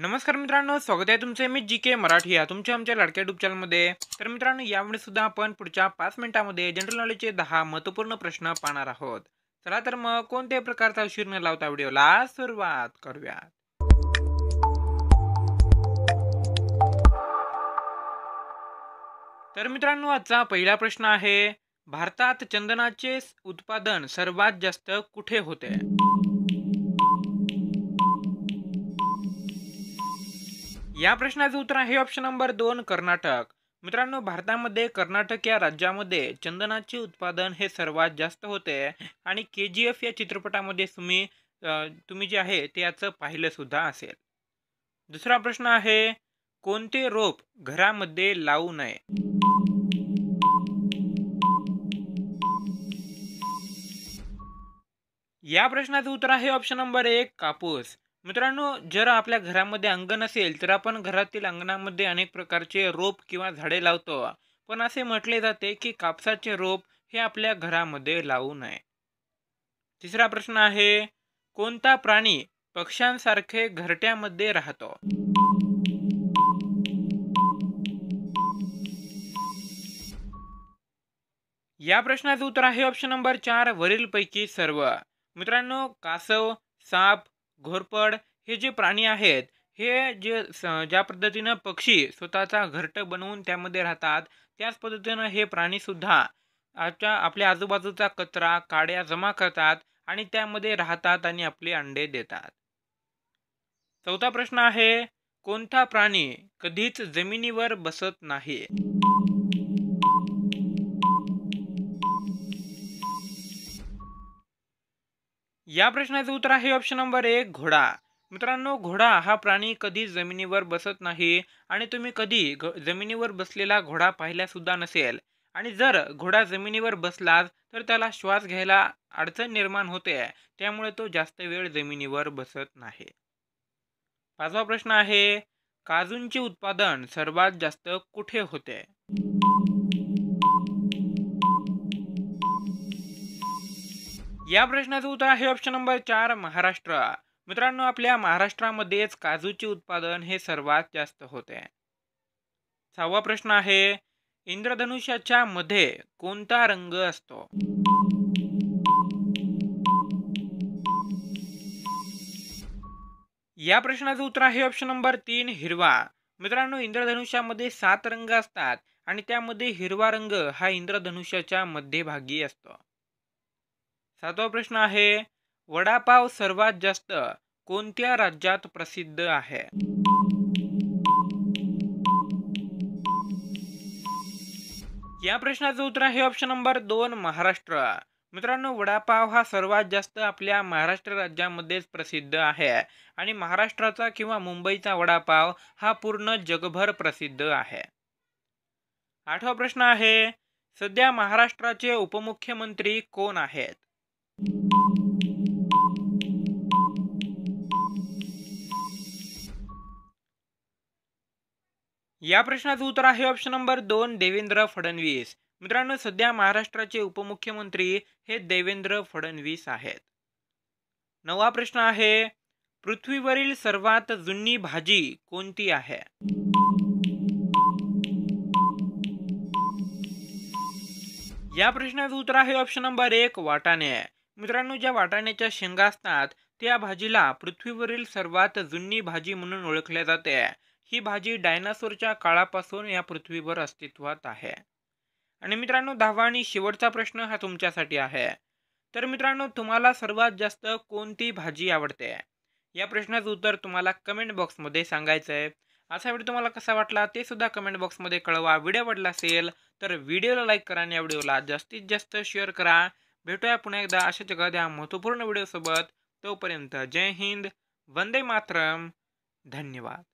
नमस्कार मित्रांनो स्वागत आहे तुमचे मी जी के मराठी या तुमच्या आमच्या लाडक्या युट्यूब चॅनलमध्ये तर मित्रांनो यावेळी सुद्धा आपण पुढच्या पाच मिनिटांमध्ये जनरल नॉलेजचे दहा महत्वपूर्ण प्रश्न पाहणार आहोत चला तर मग कोणत्या प्रकारचा उशीर न लावता व्हिडिओला सुरुवात करूया तर मित्रांनो आजचा पहिला प्रश्न आहे भारतात चंदनाचे उत्पादन सर्वात जास्त कुठे होते या प्रश्नाचं उत्तर आहे ऑप्शन नंबर दोन कर्नाटक मित्रांनो भारतामध्ये कर्नाटक या राज्यामध्ये चंदनाचे उत्पादन हे सर्वात जास्त होते आणि के जी एफ या चित्रपटामध्ये तुम्ही तुम्ही जे आहे ते याचं पाहिलं सुद्धा असेल दुसरा प्रश्न आहे कोणते रोप घरामध्ये लावू नये या प्रश्नाचं उत्तर आहे ऑप्शन नंबर एक कापूस मित्रांनो जर आपल्या घरामध्ये अंगण असेल तर आपण घरातील अंगणामध्ये अनेक प्रकारचे रोप किंवा झाडे लावतो पण असे म्हटले जाते की कापसाचे रोप हे आपल्या घरामध्ये लावू नये तिसरा प्रश्न आहे कोणता प्राणी पक्ष्यांसारखे घरट्यामध्ये राहतो या प्रश्नाचं उत्तर आहे ऑप्शन नंबर चार वरीलपैकी सर्व मित्रांनो कासव साप घोरपड हे जे प्राणी आहेत हे जे ज्या पद्धतीनं पक्षी स्वतःचा घरट बनवून त्यामध्ये राहतात त्याच पद्धतीनं हे प्राणीसुद्धा आजच्या आपल्या आजूबाजूचा कचरा काड्या जमा करतात आणि त्यामध्ये राहतात आणि आपले अंडे देतात चौथा प्रश्न आहे कोणता प्राणी कधीच जमिनीवर बसत नाही या प्रश्नाचं उत्तर आहे ऑप्शन नंबर एक घोडा मित्रांनो घोडा हा प्राणी कधी जमिनीवर बसत नाही आणि तुम्ही कधी जमिनीवर बसलेला घोडा सुद्धा नसेल आणि जर घोडा जमिनीवर बसलाच तर त्याला श्वास घ्यायला अडचण निर्माण होते त्यामुळे तो जास्त वेळ जमिनीवर बसत नाही पाचवा प्रश्न आहे काजूंचे उत्पादन सर्वात जास्त कुठे होते या प्रश्नाचं उत्तर आहे ऑप्शन नंबर चार महाराष्ट्र मित्रांनो आपल्या महाराष्ट्रामध्येच काजूचे उत्पादन हे सर्वात जास्त होते सहावा प्रश्न आहे इंद्रधनुष्याच्या मध्ये कोणता रंग असतो या प्रश्नाचं उत्तर आहे ऑप्शन नंबर तीन हिरवा मित्रांनो इंद्रधनुष्यामध्ये सात रंग असतात आणि त्यामध्ये हिरवा रंग हा इंद्रधनुष्याच्या मध्यभागी असतो सातवा प्रश्न आहे वडापाव सर्वात जास्त कोणत्या राज्यात प्रसिद्ध आहे या प्रश्नाचं उत्तर आहे ऑप्शन नंबर दोन महाराष्ट्र मित्रांनो वडापाव हा सर्वात जास्त आपल्या महाराष्ट्र राज्यामध्येच प्रसिद्ध आहे आणि महाराष्ट्राचा किंवा मुंबईचा वडापाव हा पूर्ण जगभर प्रसिद्ध आहे आठवा प्रश्न आहे सध्या महाराष्ट्राचे उपमुख्यमंत्री कोण आहेत या प्रश्नाचं उत्तर आहे ऑप्शन नंबर दोन देवेंद्र फडणवीस मित्रांनो सध्या महाराष्ट्राचे उपमुख्यमंत्री हे देवेंद्र फडणवीस आहेत नवा प्रश्न आहे पृथ्वीवरील सर्वात जुनी भाजी कोणती आहे या प्रश्नाचं उत्तर आहे ऑप्शन नंबर एक वाटाणे मित्रांनो ज्या वाटाण्याच्या शेंगा असतात त्या भाजीला पृथ्वीवरील सर्वात जुनी भाजी म्हणून ओळखल्या जाते ही भाजी डायनासोरच्या काळापासून या पृथ्वीवर अस्तित्वात आहे आणि मित्रांनो दहावा आणि शेवटचा प्रश्न हा तुमच्यासाठी आहे तर मित्रांनो तुम्हाला सर्वात जास्त कोणती भाजी आवडते या प्रश्नाचं उत्तर तुम्हाला कमेंट बॉक्समध्ये सांगायचं आहे असा व्हिडिओ तुम्हाला कसा वाटला ते सुद्धा कमेंट बॉक्समध्ये कळवा व्हिडिओ आवडला असेल तर व्हिडिओला लाईक करा आणि या व्हिडिओला जास्तीत जास्त शेअर करा भेटूया पुन्हा एकदा अशाच या महत्त्वपूर्ण व्हिडिओसोबत तोपर्यंत जय हिंद वंदे मातरम धन्यवाद